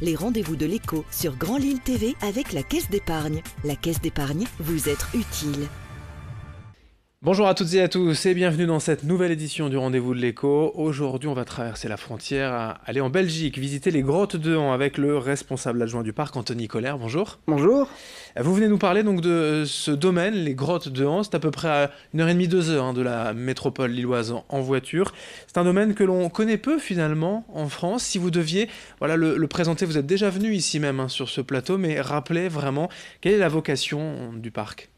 les rendez-vous de l'écho sur Grand Lille TV avec la Caisse d'épargne. La Caisse d'épargne, vous être utile. Bonjour à toutes et à tous et bienvenue dans cette nouvelle édition du Rendez-vous de l'écho. Aujourd'hui, on va traverser la frontière, aller en Belgique, visiter les grottes de Han avec le responsable adjoint du parc, Anthony Coller. Bonjour. Bonjour. Vous venez nous parler donc de ce domaine, les grottes de Han. C'est à peu près à une heure et demie, deux heures hein, de la métropole lilloise en voiture. C'est un domaine que l'on connaît peu finalement en France. Si vous deviez voilà, le, présenter, vous êtes déjà venu ici même hein, sur ce plateau, mais rappelez vraiment quelle est la vocation du parc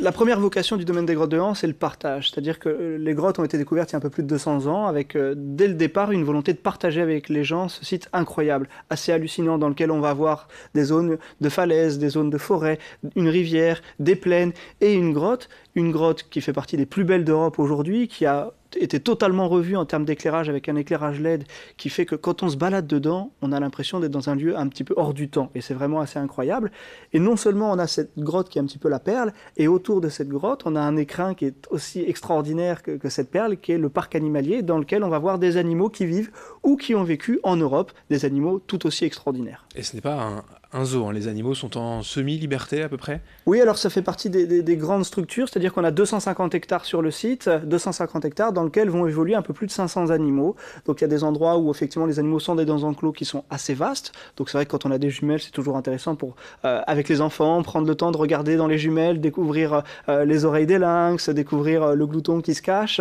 la première vocation du domaine des grottes de Han, c'est le partage. C'est-à-dire que euh, les grottes ont été découvertes il y a un peu plus de 200 ans, avec euh, dès le départ une volonté de partager avec les gens ce site incroyable, assez hallucinant, dans lequel on va voir des zones de falaises, des zones de forêt, une rivière, des plaines et une grotte. Une grotte qui fait partie des plus belles d'Europe aujourd'hui, qui a était totalement revu en termes d'éclairage avec un éclairage LED qui fait que quand on se balade dedans, on a l'impression d'être dans un lieu un petit peu hors du temps. Et c'est vraiment assez incroyable. Et non seulement on a cette grotte qui est un petit peu la perle, et autour de cette grotte, on a un écrin qui est aussi extraordinaire que, cette perle, qui est le parc animalier, dans lequel on va voir des animaux qui vivent ou qui ont vécu en Europe, des animaux tout aussi extraordinaires. Et ce n'est pas un un zoo. Hein. Les animaux sont en semi-liberté à peu près Oui, alors ça fait partie des, grandes structures, c'est-à-dire qu'on a 250 hectares sur le site, 250 hectares dans lesquels vont évoluer un peu plus de 500 animaux. Donc il y a des endroits où effectivement les animaux sont des enclos qui sont assez vastes. Donc c'est vrai que quand on a des jumelles, c'est toujours intéressant pour, euh, avec les enfants, prendre le temps de regarder dans les jumelles, découvrir euh, les oreilles des lynx, découvrir euh, le glouton qui se cache.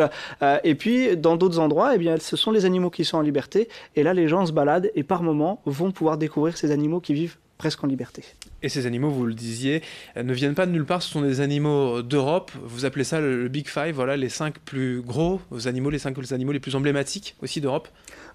et puis dans d'autres endroits, eh bien, ce sont les animaux qui sont en liberté. Et là, les gens se baladent et par moments vont pouvoir découvrir ces animaux qui vivent presque en liberté. Et ces animaux, vous le disiez, euh, ne viennent pas de nulle part, ce sont des animaux d'Europe, vous appelez ça le, Big Five, voilà les cinq plus gros animaux, les cinq animaux les plus emblématiques aussi d'Europe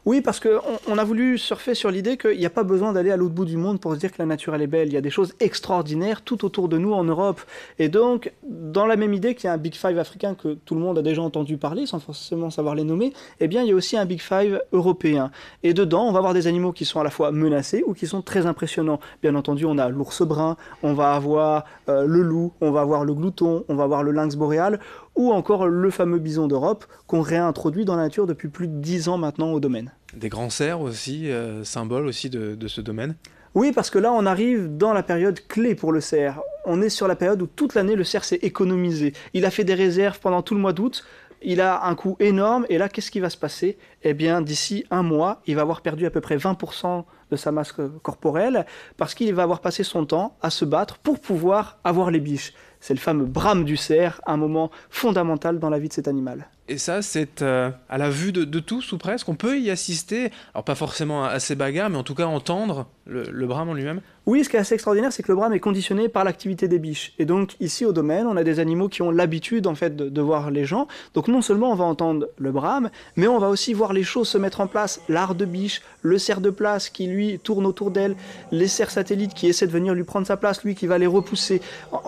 Oui, parce qu'on on a voulu surfer sur l'idée qu'il n'y a pas besoin d'aller à l'autre bout du monde pour se dire que la nature elle est belle, il y a des choses extraordinaires tout autour de nous en Europe. Et donc, dans la même idée qu'il y a un Big Five africain que tout le monde a déjà entendu parler sans forcément savoir les nommer, eh bien il y a aussi un Big Five européen. Et dedans, on va avoir des animaux qui sont à la fois menacés ou qui sont très impressionnants. Bien entendu, on a l'ours brun, on va avoir euh, le loup, on va avoir le glouton, on va avoir le lynx boréal, ou encore le fameux bison d'Europe qu'on réintroduit dans la nature depuis plus de 10 ans maintenant au domaine. Des grands cerfs aussi, euh, symboles symbole aussi de ce domaine oui, parce que là, on arrive dans la période clé pour le cerf. On est sur la période où toute l'année, le cerf s'est économisé. Il a fait des réserves pendant tout le mois d'août il a un coût énorme. Et là, qu'est-ce qui va se passer Eh bien, d'ici un mois, il va avoir perdu à peu près 20% de sa masse corporelle parce qu'il va avoir passé son temps à se battre pour pouvoir avoir les biches. C'est le fameux brame du cerf, un moment fondamental dans la vie de cet animal. Et ça, c'est euh, à la vue de, tous ou presque. On peut y assister, alors pas forcément à, à ces bagarres, mais en tout cas entendre le, le brame en lui-même Oui, ce qui est assez extraordinaire, c'est que le brame est conditionné par l'activité des biches. Et donc ici au domaine, on a des animaux qui ont l'habitude en fait de, voir les gens. Donc non seulement on va entendre le brame, mais on va aussi voir les choses se mettre en place. L'art de biche, le cerf de place qui lui tourne autour d'elle, les cerfs satellites qui essaient de venir lui prendre sa place, lui qui va les repousser.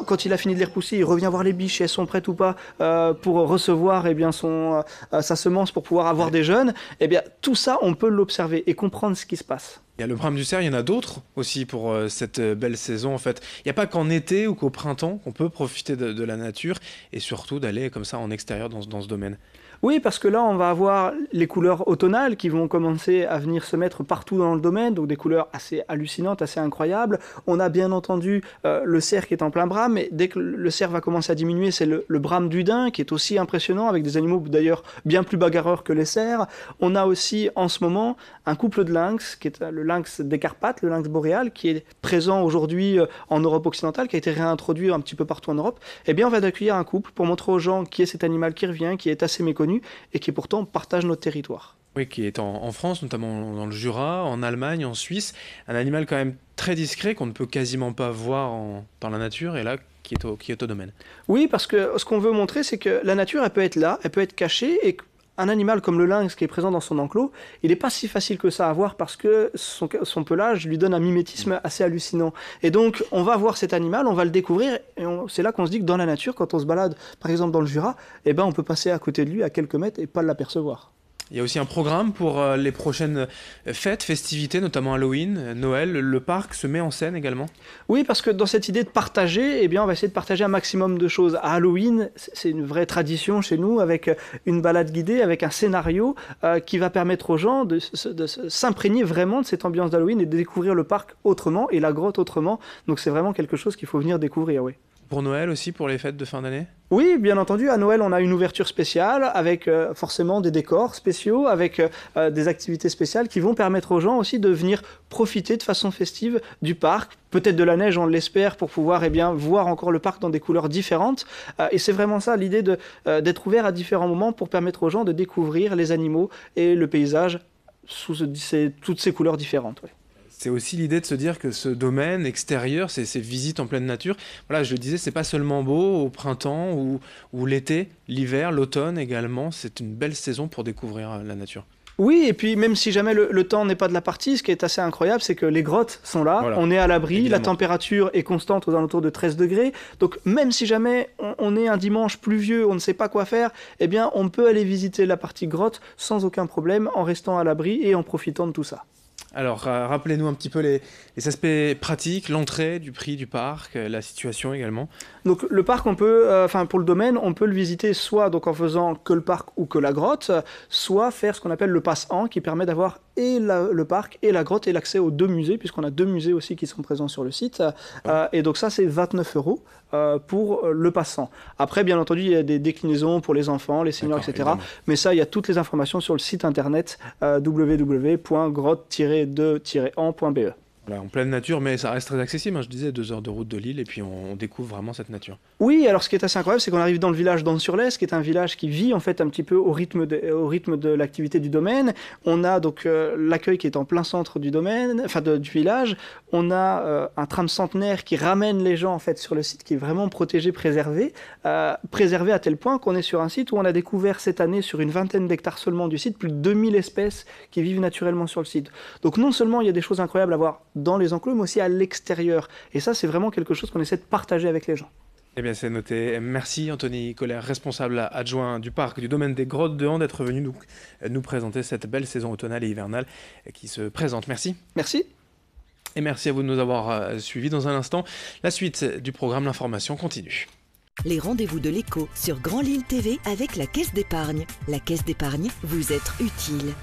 Quand il a fini de les repousser, il revient voir les biches et elles sont prêtes ou pas euh, pour recevoir eh bien euh, euh, sa semence pour pouvoir avoir des jeunes. Eh bien tout ça, on peut l'observer et comprendre ce qui se passe. Il y a le brame du cerf, il y en a d'autres aussi pour euh, cette euh, belle saison en fait. Il n'y a pas qu'en été ou qu'au printemps qu'on peut profiter de, la nature et surtout d'aller comme ça en extérieur dans ce domaine. Oui, parce que là, on va avoir les couleurs automnales qui vont commencer à venir se mettre partout dans le domaine, donc des couleurs assez hallucinantes, assez incroyables. On a bien entendu euh, le cerf qui est en plein bras, mais dès que le cerf va commencer à diminuer, c'est le, le brame du daim qui est aussi impressionnant, avec des animaux d'ailleurs bien plus bagarreurs que les cerfs. On a aussi en ce moment un couple de lynx, qui est euh, le lynx des Carpates, le lynx boréal, qui est présent aujourd'hui euh, en Europe occidentale, qui a été réintroduit un petit peu partout en Europe. Eh bien, on va accueillir un couple pour montrer aux gens qui est cet animal qui revient, qui est assez méconnu et qui pourtant partagent notre territoire. Oui, qui est en, France, notamment dans le Jura, en Allemagne, en Suisse. Un animal quand même très discret qu'on ne peut quasiment pas voir dans la nature et là qui est, au, qui est au domaine. Oui, parce que ce qu'on veut montrer, c'est que la nature, elle peut être là, elle peut être cachée et un animal comme le lynx qui est présent dans son enclos, il n'est pas si facile que ça à voir parce que son, pelage lui donne un mimétisme assez hallucinant. Et donc, on va voir cet animal, on va le découvrir, et c'est là qu'on se dit que dans la nature, quand on se balade, par exemple dans le Jura, eh ben, on peut passer à côté de lui à quelques mètres et pas l'apercevoir. Il y a aussi un programme pour euh, les prochaines euh, fêtes, festivités, notamment Halloween, euh, Noël. Le parc se met en scène également Oui, parce que dans cette idée de partager, eh bien, on va essayer de partager un maximum de choses. À Halloween, c'est une vraie tradition chez nous, avec une balade guidée, avec un scénario qui va permettre aux gens de, de s'imprégner vraiment de cette ambiance d'Halloween et de découvrir le parc autrement et la grotte autrement. Donc c'est vraiment quelque chose qu'il faut venir découvrir, oui. Pour Noël aussi, pour les fêtes de fin d'année oui, bien entendu, à Noël, on a une ouverture spéciale avec euh, forcément des décors spéciaux, avec euh, euh, des activités spéciales qui vont permettre aux gens aussi de venir profiter de façon festive du parc, peut-être de la neige, on l'espère, pour pouvoir et eh bien, voir encore le parc dans des couleurs différentes. et c'est vraiment ça l'idée d'être ouvert à différents moments pour permettre aux gens de découvrir les animaux et le paysage sous toutes ces couleurs différentes c'est aussi l'idée de se dire que ce domaine extérieur, ces, ces visites en pleine nature, voilà, je le disais, c'est pas seulement beau au printemps ou, l'été, l'hiver, l'automne également, c'est une belle saison pour découvrir euh, la nature. Oui, et puis même si jamais le, temps n'est pas de la partie, ce qui est assez incroyable, c'est que les grottes sont là, on est à l'abri, la température est constante aux alentours de 13 degrés. Donc même si jamais on, on, est un dimanche pluvieux, on ne sait pas quoi faire, eh bien on peut aller visiter la partie grotte sans aucun problème en restant à l'abri et en profitant de tout ça. Alors, rappelez-nous un petit peu les, aspects pratiques, l'entrée, du prix du parc, euh, la situation également. Donc, le parc, on peut, euh, enfin, pour le domaine, on peut le visiter soit donc en faisant que le parc ou que la grotte, soit faire ce qu'on appelle le passe en qui permet d'avoir et le parc et la grotte et l'accès aux deux musées, puisqu'on a deux musées aussi qui sont présents sur le site. Euh, et donc, ça, c'est 29 euros pour le passant. Après, bien entendu, il y a des déclinaisons pour les enfants, les seniors, etc. Mais ça, il y a toutes les informations sur le site internet www.grotte- 2-1.be en pleine nature, mais ça reste très accessible. Hein. je disais, deux heures de route de Lille, et puis on, découvre vraiment cette nature. Oui, alors ce qui est assez incroyable, c'est qu'on arrive dans le village d'Anne-sur-Lesse, qui est un village qui vit en fait un petit peu au rythme de, au rythme de l'activité du domaine. On a donc euh, l'accueil qui est en plein centre du domaine, enfin du village. On a euh, un tram centenaire qui ramène les gens en fait sur le site, qui est vraiment protégé, préservé, euh, préservé à tel point qu'on est sur un site où on a découvert cette année sur une vingtaine d'hectares seulement du site plus de 2000 espèces qui vivent naturellement sur le site. Donc non seulement il y a des choses incroyables à voir dans les enclos, mais aussi à l'extérieur. Et ça, c'est vraiment quelque chose qu'on essaie de partager avec les gens. Eh bien, c'est noté. Merci Anthony Colère, responsable adjoint du parc du domaine des Grottes de Han, d'être venu nous, nous présenter cette belle saison automnale et hivernale qui se présente. Merci. Merci. Et merci à vous de nous avoir euh, suivis. Dans un instant, la suite du programme L'information continue. Les rendez-vous de l'écho sur Grand Lille TV avec la Caisse d'épargne. La Caisse d'épargne, vous êtes utile.